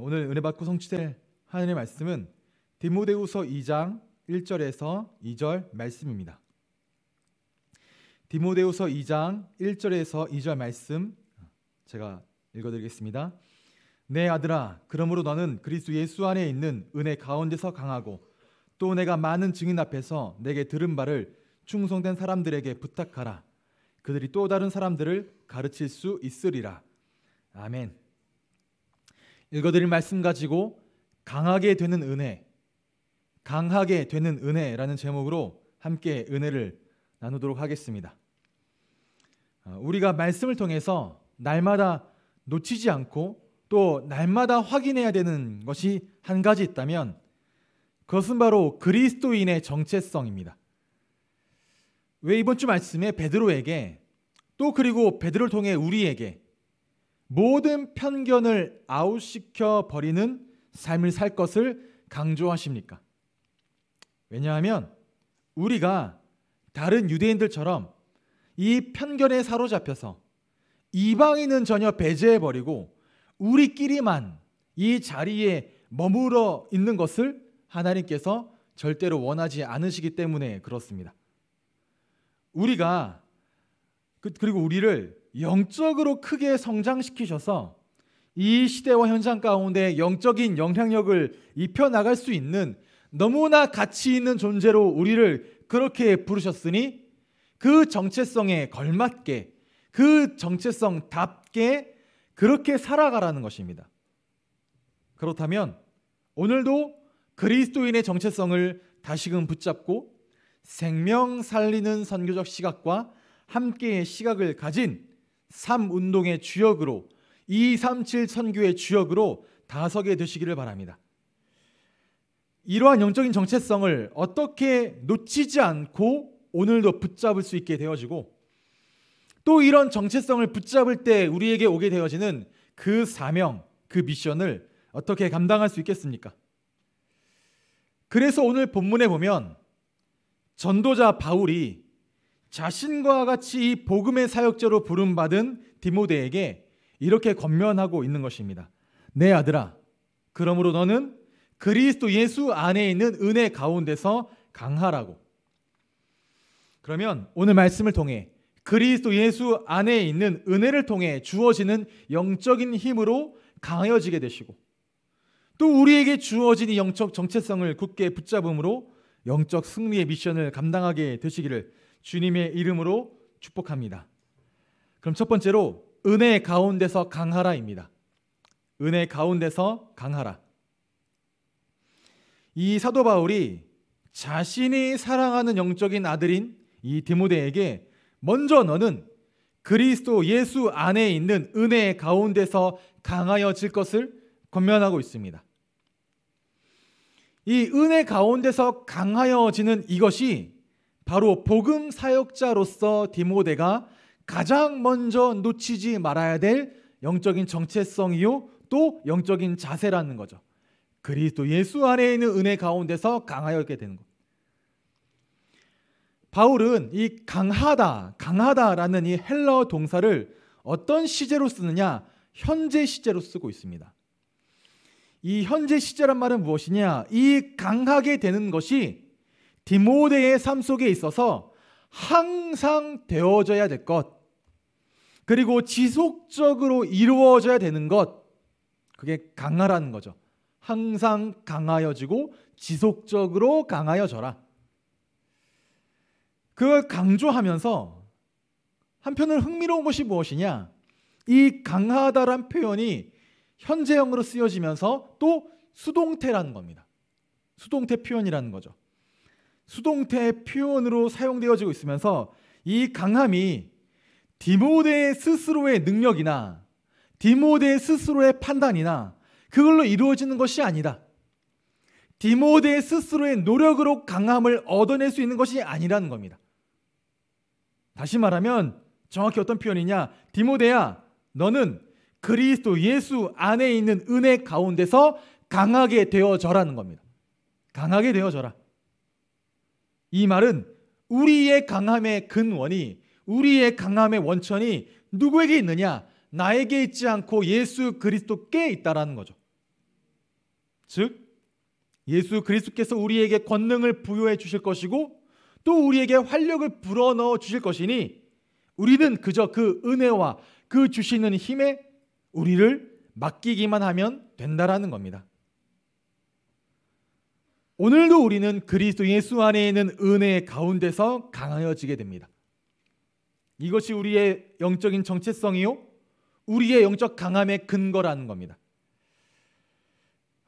오늘 은혜 받고 성취될 하나님의 말씀은 디모데후서 2장 1절에서 2절 말씀입니다. 디모데후서 2장 1절에서 2절 말씀 제가 읽어드리겠습니다. 내 네, 아들아, 그러므로 너는 그리스도 예수 안에 있는 은혜 가운데서 강하고 또 내가 많은 증인 앞에서 내게 들은 바를 충성된 사람들에게 부탁하라. 그들이 또 다른 사람들을 가르칠 수 있으리라. 아멘. 읽어드릴 말씀 가지고 강하게 되는 은혜, 강하게 되는 은혜라는 제목으로 함께 은혜를 나누도록 하겠습니다. 아, 우리가 말씀을 통해서 날마다 놓치지 않고 또 날마다 확인해야 되는 것이 한 가지 있다면 그것은 바로 그리스도인의 정체성입니다. 왜 이번 주 말씀에 베드로에게 또 그리고 베드로를 통해 우리에게 모든 편견을 아웃시켜 버리는 삶을 살 것을 강조하십니까? 왜냐하면 우리가 다른 유대인들처럼 이 편견에 사로잡혀서 이방인은 전혀 배제해 버리고 우리끼리만 이 자리에 머물러 있는 것을 하나님께서 절대로 원하지 않으시기 때문에 그렇습니다. 우리가 그, 그리고 우리를 영적으로 크게 성장시키셔서 이 시대와 현장 가운데 영적인 영향력을 입혀 나갈 수 있는 너무나 가치 있는 존재로 우리를 그렇게 부르셨으니 그 정체성에 걸맞게 그 정체성답게 그렇게 살아가라는 것입니다. 그렇다면 오늘도 그리스도인의 정체성을 다시금 붙잡고 생명 살리는 선교적 시각과 함께의 시각을 가진 3운동의 주역으로 237 선교의 주역으로 다서게 되시기를 바랍니다. 이러한 영적인 정체성을 어떻게 놓치지 않고 오늘도 붙잡을 수 있게 되어지고 또 이런 정체성을 붙잡을 때 우리에게 오게 되어지는 그 사명, 그 미션을 어떻게 감당할 수 있겠습니까? 그래서 오늘 본문에 보면 전도자 바울이 자신과 같이 이 복음의 사역자로 부름받은 디모데에게 이렇게 권면하고 있는 것입니다. 내 네, 아들아, 그러므로 너는 그리스도 예수 안에 있는 은혜 가운데서 강하라고. 그러면 오늘 말씀을 통해 그리스도 예수 안에 있는 은혜를 통해 주어지는 영적인 힘으로 강해지게 되시고 또 우리에게 주어진 이 영적 정체성을 굳게 붙잡음으로 영적 승리의 미션을 감당하게 되시기를 주님의 이름으로 축복합니다. 그럼 첫 번째로 은혜 가운데서 강하라입니다. 은혜 가운데서 강하라. 이 사도 바울이 자신이 사랑하는 영적인 아들인 이 디모데에게 먼저 너는 그리스도 예수 안에 있는 은혜 가운데서 강하여질 것을 권면하고 있습니다. 이 은혜 가운데서 강하여지는 이것이 바로 복음 사역자로서 디모데가 가장 먼저 놓치지 말아야 될 영적인 정체성이요 또 영적인 자세라는 거죠. 그리스도 예수 안에 있는 은혜 가운데서 강하여게 되는 것. 바울은 이 강하다, 강하다라는 이 헬러 동사를 어떤 시제로 쓰느냐? 현재 시제로 쓰고 있습니다. 이 현재 시제란 말은 무엇이냐? 이 강하게 되는 것이 디모데의 삶 속에 있어서 항상 되어져야 될 것, 그리고 지속적으로 이루어져야 되는 것, 그게 강하라는 거죠. 항상 강하여지고 지속적으로 강하여져라. 그걸 강조하면서 한편은 으 흥미로운 것이 무엇이냐? 이 강하다란 표현이 현재형으로 쓰여지면서 또 수동태라는 겁니다. 수동태 표현이라는 거죠. 수동태 표현으로 사용되어지고 있으면서 이 강함이 디모데 스스로의 능력이나 디모데 스스로의 판단이나 그걸로 이루어지는 것이 아니다. 디모데 스스로의 노력으로 강함을 얻어낼 수 있는 것이 아니라는 겁니다. 다시 말하면 정확히 어떤 표현이냐? 디모데야, 너는 그리스도 예수 안에 있는 은혜 가운데서 강하게 되어져라는 겁니다. 강하게 되어져라. 이 말은 우리의 강함의 근원이 우리의 강함의 원천이 누구에게 있느냐? 나에게 있지 않고 예수 그리스도께 있다라는 거죠. 즉 예수 그리스도께서 우리에게 권능을 부여해 주실 것이고 또 우리에게 활력을 불어넣어 주실 것이니 우리는 그저 그 은혜와 그 주시는 힘에 우리를 맡기기만 하면 된다라는 겁니다. 오늘도 우리는 그리스도 예수 안에 있는 은혜 가운데서 강하여지게 됩니다. 이것이 우리의 영적인 정체성이요, 우리의 영적 강함의 근거라는 겁니다.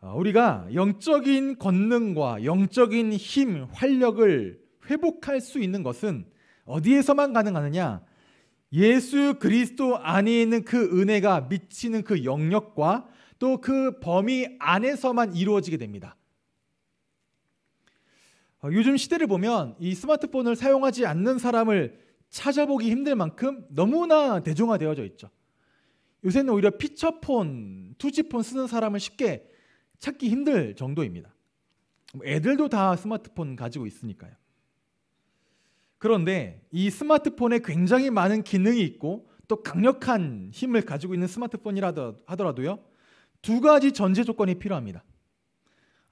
아, 우리가 영적인 권능과 영적인 힘, 활력을 회복할 수 있는 것은 어디에서만 가능하느냐? 예수 그리스도 안에 있는 그 은혜가 미치는 그 영역과 또 그 범위 안에서만 이루어지게 됩니다. 어, 요즘 시대를 보면 이 스마트폰을 사용하지 않는 사람을 찾아보기 힘들 만큼 너무나 대중화되어져 있죠. 요새는 오히려 피처폰, 투지폰 쓰는 사람을 쉽게 찾기 힘들 정도입니다. 뭐 애들도 다 스마트폰 가지고 있으니까요. 그런데 이 스마트폰에 굉장히 많은 기능이 있고 또 강력한 힘을 가지고 있는 스마트폰이라 하더라도요. 두 가지 전제 조건이 필요합니다.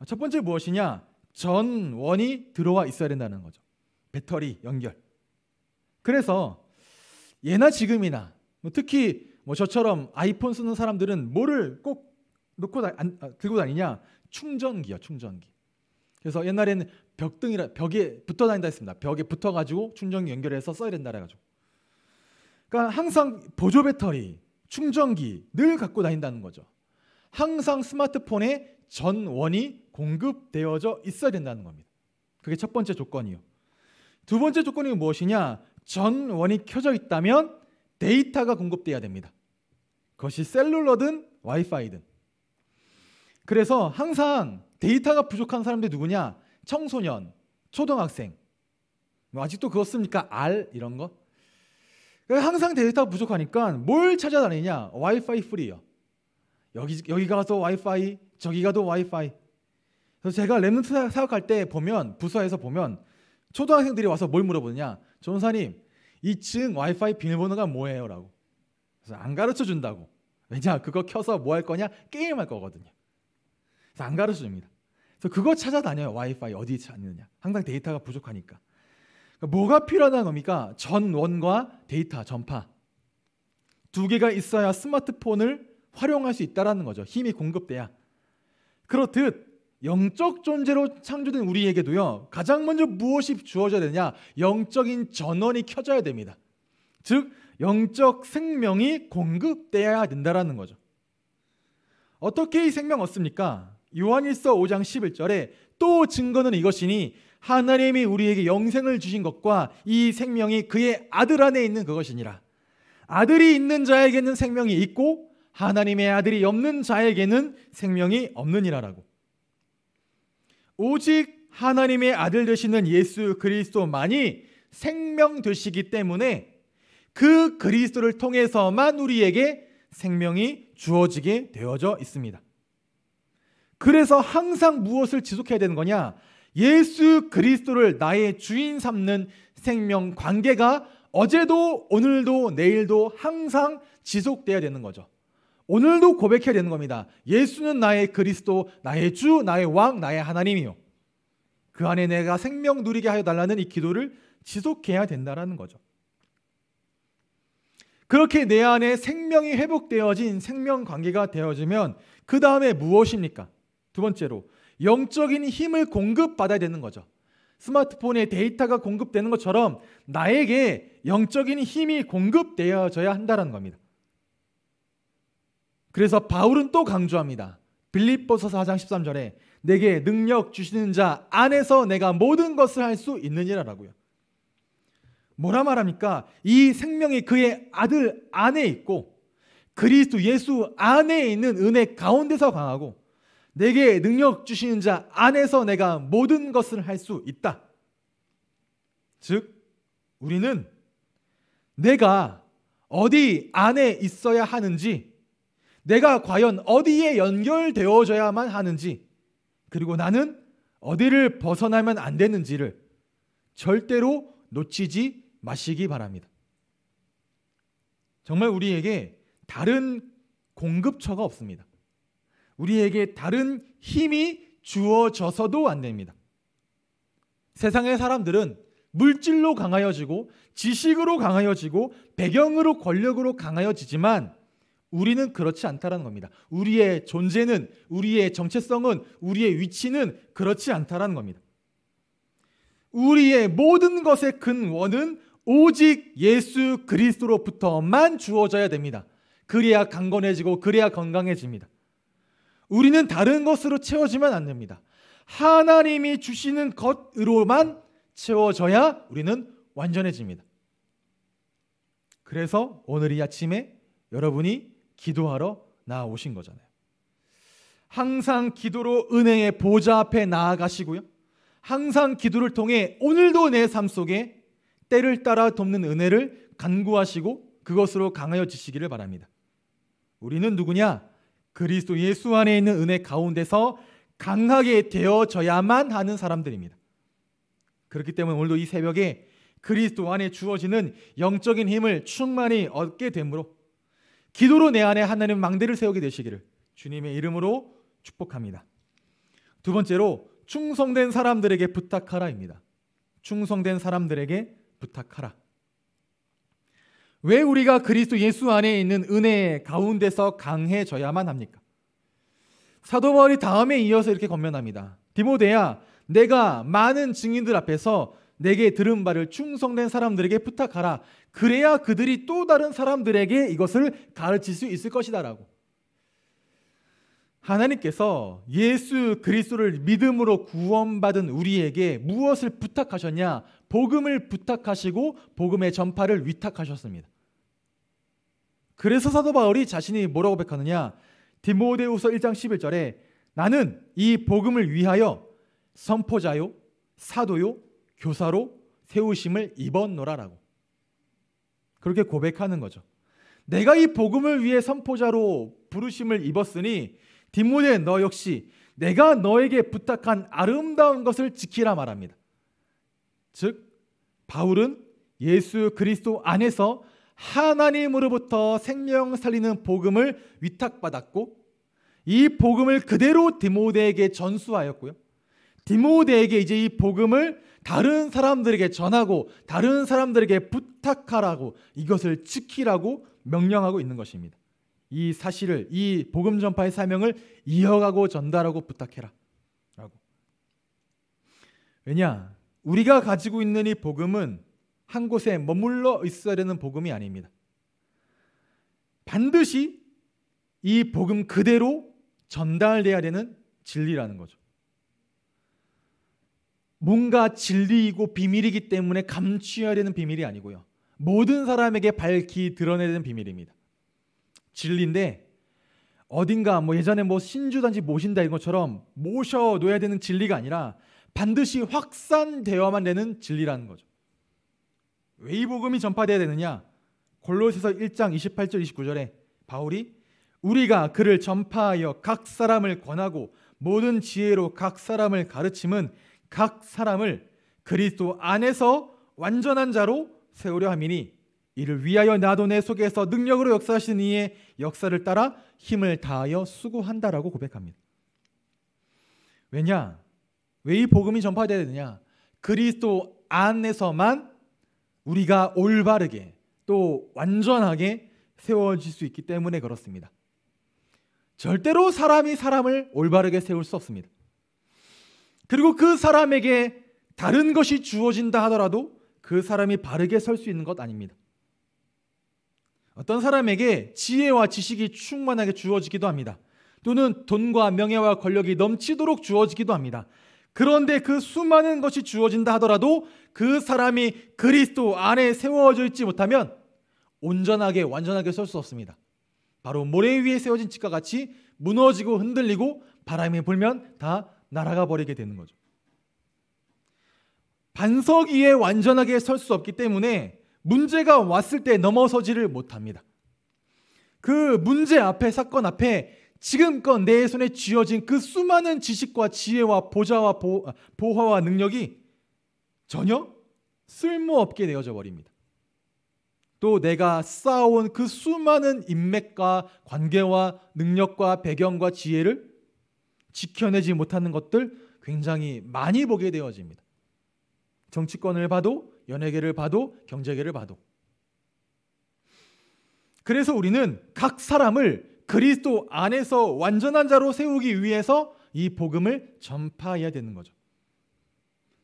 첫 번째 무엇이냐? 전원이 들어와 있어야 된다는 거죠. 배터리 연결. 그래서 예나 지금이나 뭐 특히 뭐 저처럼 아이폰 쓰는 사람들은 뭐를 꼭 놓고 다, 안, 아, 들고 다니냐? 충전기요, 충전기. 그래서 옛날에는 벽등이라 벽에 붙어 다닌다 했습니다. 벽에 붙어 가지고 충전기 연결해서 써야 된다 해 가지고. 그러니까 항상 보조 배터리, 충전기 늘 갖고 다닌다는 거죠. 항상 스마트폰에 전원이 공급되어져 있어야 된다는 겁니다. 그게 첫 번째 조건이요. 두 번째 조건이 무엇이냐? 전원이 켜져 있다면 데이터가 공급돼야 됩니다. 그것이 셀룰러든 와이파이든. 그래서 항상 데이터가 부족한 사람들 누구냐? 청소년, 초등학생. 뭐 아직도 그거 씁니까? R 이런 거? 항상 데이터가 부족하니까 뭘 찾아다니냐? 와이파이 프리요. 여기 여기 가서 와이파이, 저기 가도 와이파이. 그래서 제가 랩런트 사역할 때 보면 부서에서 보면 초등학생들이 와서 뭘 물어보느냐? 전사님, 2층 와이파이 비밀번호가 뭐예요? 라고. 그래서 안 가르쳐 준다고. 왜냐? 그거 켜서 뭐 할 거냐? 게임 할 거거든요. 그래서 안 가르쳐 줍니다. 저 그거 찾아다녀요. 와이파이 어디 찾느냐. 항상 데이터가 부족하니까. 그러니까 뭐가 필요하 겁니까? 전원과 데이터, 전파. 두 개가 있어야 스마트폰을 활용할 수 있다라는 거죠. 힘이 공급돼야. 그렇듯 영적 존재로 창조된 우리에게도요. 가장 먼저 무엇이 주어져야 되냐? 영적인 전원이 켜져야 됩니다. 즉 영적 생명이 공급돼야 된다라는 거죠. 어떻게 이 생명 얻습니까? 요한일서 5장 11절에 또 증거는 이것이니 하나님이 우리에게 영생을 주신 것과 이 생명이 그의 아들 안에 있는 그것이니라. 아들이 있는 자에게는 생명이 있고 하나님의 아들이 없는 자에게는 생명이 없느니라라고. 오직 하나님의 아들 되시는 예수 그리스도만이 생명 되시기 때문에 그 그리스도를 통해서만 우리에게 생명이 주어지게 되어져 있습니다. 그래서 항상 무엇을 지속해야 되는 거냐? 예수 그리스도를 나의 주인 삼는 생명 관계가 어제도 오늘도 내일도 항상 지속돼야 되는 거죠. 오늘도 고백해야 되는 겁니다. 예수는 나의 그리스도, 나의 주, 나의 왕, 나의 하나님이요. 그 안에 내가 생명 누리게 하여 달라는 이 기도를 지속해야 된다라는 거죠. 그렇게 내 안에 생명이 회복되어진 생명 관계가 되어지면 그 다음에 무엇입니까? 두 번째로 영적인 힘을 공급받아야 되는 거죠. 스마트폰에 데이터가 공급되는 것처럼 나에게 영적인 힘이 공급되어져야 한다는 겁니다. 그래서 바울은 또 강조합니다. 빌립보서 4장 13절에 내게 능력 주시는 자 안에서 내가 모든 것을 할 수 있느니라라고요. 뭐라 말합니까? 이 생명이 그의 아들 안에 있고 그리스도 예수 안에 있는 은혜 가운데서 강하고 내게 능력 주시는 자 안에서 내가 모든 것을 할 수 있다. 즉, 우리는 내가 어디 안에 있어야 하는지, 내가 과연 어디에 연결되어져야만 하는지, 그리고 나는 어디를 벗어나면 안 되는지를 절대로 놓치지 마시기 바랍니다. 정말 우리에게 다른 공급처가 없습니다. 우리에게 다른 힘이 주어져서도 안 됩니다. 세상의 사람들은 물질로 강하여지고 지식으로 강하여지고 배경으로 권력으로 강하여지지만 우리는 그렇지 않다라는 겁니다. 우리의 존재는 우리의 정체성은 우리의 위치는 그렇지 않다라는 겁니다. 우리의 모든 것의 근원은 오직 예수 그리스도로부터만 주어져야 됩니다. 그래야 강건해지고 그래야 건강해집니다. 우리는 다른 것으로 채워지면 안 됩니다. 하나님이 주시는 것으로만 채워져야 우리는 완전해집니다. 그래서 오늘 이 아침에 여러분이 기도하러 나오신 거잖아요. 항상 기도로 은혜의 보좌 앞에 나아가시고요. 항상 기도를 통해 오늘도 내 삶 속에 때를 따라 돕는 은혜를 간구하시고 그것으로 강하여지시기를 바랍니다. 우리는 누구냐? 그리스도 예수 안에 있는 은혜 가운데서 강하게 되어져야만 하는 사람들입니다. 그렇기 때문에 오늘도 이 새벽에 그리스도 안에 주어지는 영적인 힘을 충만히 얻게 되므로 기도로 내 안에 하나님 망대를 세우게 되시기를 주님의 이름으로 축복합니다. 두 번째로 충성된 사람들에게 부탁하라입니다. 충성된 사람들에게 부탁하라. 왜 우리가 그리스도 예수 안에 있는 은혜 가운데서 강해져야만 합니까? 사도 바울이 다음에 이어서 이렇게 건면합니다. 디모데야, 내가 많은 증인들 앞에서 내게 들은 바를 충성된 사람들에게 부탁하라. 그래야 그들이 또 다른 사람들에게 이것을 가르칠 수 있을 것이다라고. 하나님께서 예수 그리스도를 믿음으로 구원받은 우리에게 무엇을 부탁하셨냐? 복음을 부탁하시고 복음의 전파를 위탁하셨습니다. 그래서 사도 바울이 자신이 뭐라고 백하느냐? 디모데후서 1장 11절에 나는 이 복음을 위하여 선포자요, 사도요, 교사로 세우심을 입었노라라고. 그렇게 고백하는 거죠. 내가 이 복음을 위해 선포자로 부르심을 입었으니 디모데 너 역시 내가 너에게 부탁한 아름다운 것을 지키라 말합니다. 즉 바울은 예수 그리스도 안에서 하나님으로부터 생명 살리는 복음을 위탁받았고 이 복음을 그대로 디모데에게 전수하였고요. 디모데에게 이제 이 복음을 다른 사람들에게 전하고 다른 사람들에게 부탁하라고 이것을 지키라고 명령하고 있는 것입니다. 이 사실을 이 복음 전파의 사명을 이어가고 전달하고 부탁해라. 라고. 왜냐? 우리가 가지고 있는 이 복음은 한 곳에 머물러 있으려는 복음이 아닙니다. 반드시 이 복음 그대로 전달돼야 되는 진리라는 거죠. 뭔가 진리이고 비밀이기 때문에 감추어야 되는 비밀이 아니고요. 모든 사람에게 밝히 드러내야 되는 비밀입니다. 진리인데 어딘가 뭐 예전에 뭐 신주단지 모신다 이런 것처럼 모셔 놓아야 되는 진리가 아니라 반드시 확산되어야만 되는 진리라는 거죠. 왜이 복음이 전파돼야 되느냐? 골로새서 1장 28절 29절에 바울이 우리가 그를 전파하여 각 사람을 권하고 모든 지혜로 각 사람을 가르침은 각 사람을 그리스도 안에서 완전한 자로 세우려 함이니 이를 위하여 나도 내 속에서 능력으로 역사하시 이의 역사를 따라 힘을 다하여 수고한다라고 고백합니다. 왜냐? 왜 이 복음이 전파되느냐? 그리스도 안에서만 우리가 올바르게 또 완전하게 세워질 수 있기 때문에 그렇습니다. 절대로 사람이 사람을 올바르게 세울 수 없습니다. 그리고 그 사람에게 다른 것이 주어진다 하더라도 그 사람이 바르게 설 수 있는 것 아닙니다. 어떤 사람에게 지혜와 지식이 충만하게 주어지기도 합니다. 또는 돈과 명예와 권력이 넘치도록 주어지기도 합니다. 그런데 그 수많은 것이 주어진다 하더라도 그 사람이 그리스도 안에 세워져 있지 못하면 온전하게 완전하게 설 수 없습니다. 바로 모래 위에 세워진 집과 같이 무너지고 흔들리고 바람이 불면 다 날아가 버리게 되는 거죠. 반석 위에 완전하게 설 수 없기 때문에 문제가 왔을 때 넘어서지를 못합니다. 그 문제 앞에 사건 앞에 지금껏 내 손에 쥐어진 그 수많은 지식과 지혜와 보좌와 보, 보화와 능력이 전혀 쓸모없게 되어져 버립니다. 또 내가 쌓아온 그 수많은 인맥과 관계와 능력과 배경과 지혜를 지켜내지 못하는 것들 굉장히 많이 보게 되어집니다. 정치권을 봐도 연예계를 봐도 경제계를 봐도 그래서 우리는 각 사람을 그리스도 안에서 완전한 자로 세우기 위해서 이 복음을 전파해야 되는 거죠.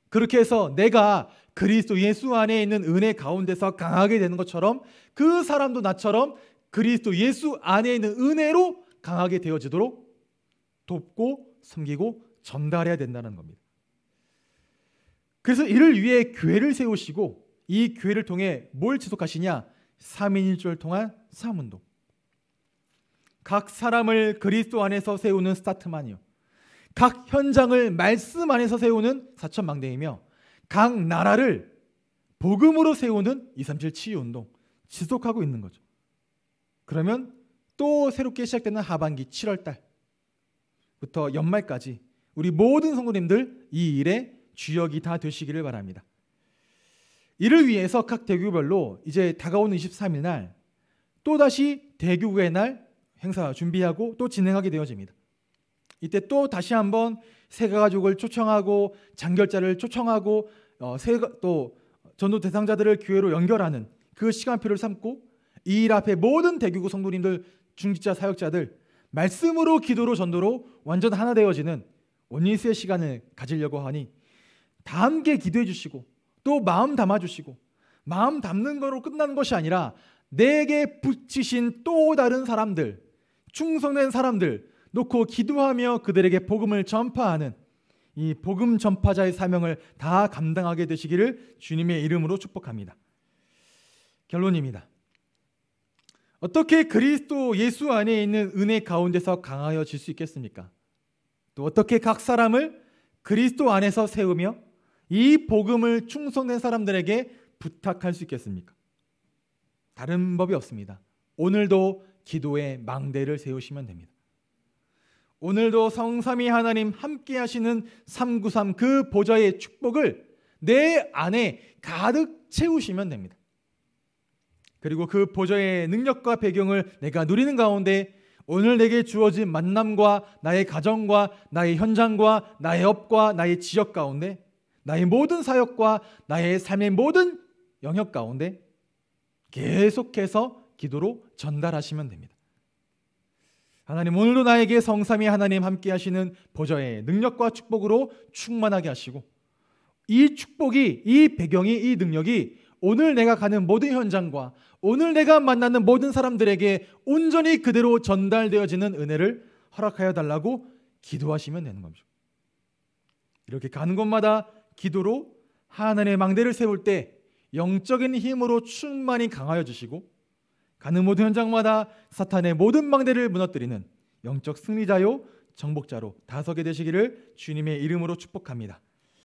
그렇게 해서 내가 그리스도 예수 안에 있는 은혜 가운데서 강하게 되는 것처럼 그 사람도 나처럼 그리스도 예수 안에 있는 은혜로 강하게 되어지도록 돕고 섬기고 전달해야 된다는 겁니다. 그래서 이를 위해 교회를 세우시고 이 교회를 통해 뭘 지속하시냐? 3인 1조를 통한 사문동. 각 사람을 그리스도 안에서 세우는 스타트만이요. 각 현장을 말씀 안에서 세우는 사천망대이며 각 나라를 복음으로 세우는 237 치유 운동 지속하고 있는 거죠. 그러면 또 새롭게 시작되는 하반기 7월 달부터 연말까지 우리 모든 성도님들 이 일에 주역이 다 되시기를 바랍니다. 이를 위해서 각 대교별로 이제 다가오는 23일 날 또다시 대교의 날 행사 준비하고 또 진행하게 되어집니다. 이때 또 다시 한번 세가 족을 초청하고 장결자를 초청하고 어, 세가, 또 전도 대상자들을 교회로 연결하는 그 시간표를 삼고 이 일 앞에 모든 대교구 성도님들 중직자 사역자들 말씀으로 기도로 전도로 완전 하나 되어지는 원리스의 시간을 가지려고 하니 다 함께 기도해 주시고 또 마음 담아 주시고 마음 담는 거로 끝나는 것이 아니라 내게 붙이신 또 다른 사람들 충성된 사람들 놓고 기도하며 그들에게 복음을 전파하는 이 복음 전파자의 사명을 다 감당하게 되시기를 주님의 이름으로 축복합니다. 결론입니다. 어떻게 그리스도 예수 안에 있는 은혜 가운데서 강하여질 수 있겠습니까? 또 어떻게 각 사람을 그리스도 안에서 세우며 이 복음을 충성된 사람들에게 부탁할 수 있겠습니까? 다른 법이 없습니다. 오늘도 기도의 망대를 세우시면 됩니다. 오늘도 성삼위 하나님 함께 하시는 393그 보좌의 축복을 내 안에 가득 채우시면 됩니다. 그리고 그 보좌의 능력과 배경을 내가 누리는 가운데 오늘 내게 주어진 만남과 나의 가정과 나의 현장과 나의 업과 나의 지역 가운데 나의 모든 사역과 나의 삶의 모든 영역 가운데 계속해서 기도로 전달하시면 됩니다. 하나님 오늘도 나에게 성삼위 하나님 함께 하시는 보좌의 능력과 축복으로 충만하게 하시고 이 축복이 이 배경이 이 능력이 오늘 내가 가는 모든 현장과 오늘 내가 만나는 모든 사람들에게 온전히 그대로 전달되어지는 은혜를 허락하여 달라고 기도하시면 되는 겁니다. 이렇게 가는 곳마다 기도로 하나님의 망대를 세울 때 영적인 힘으로 충만히 강하여 주시고 가는 모든 현장마다 사탄의 모든 망대를 무너뜨리는 영적 승리자요 정복자로 다서게 되시기를 주님의 이름으로 축복합니다.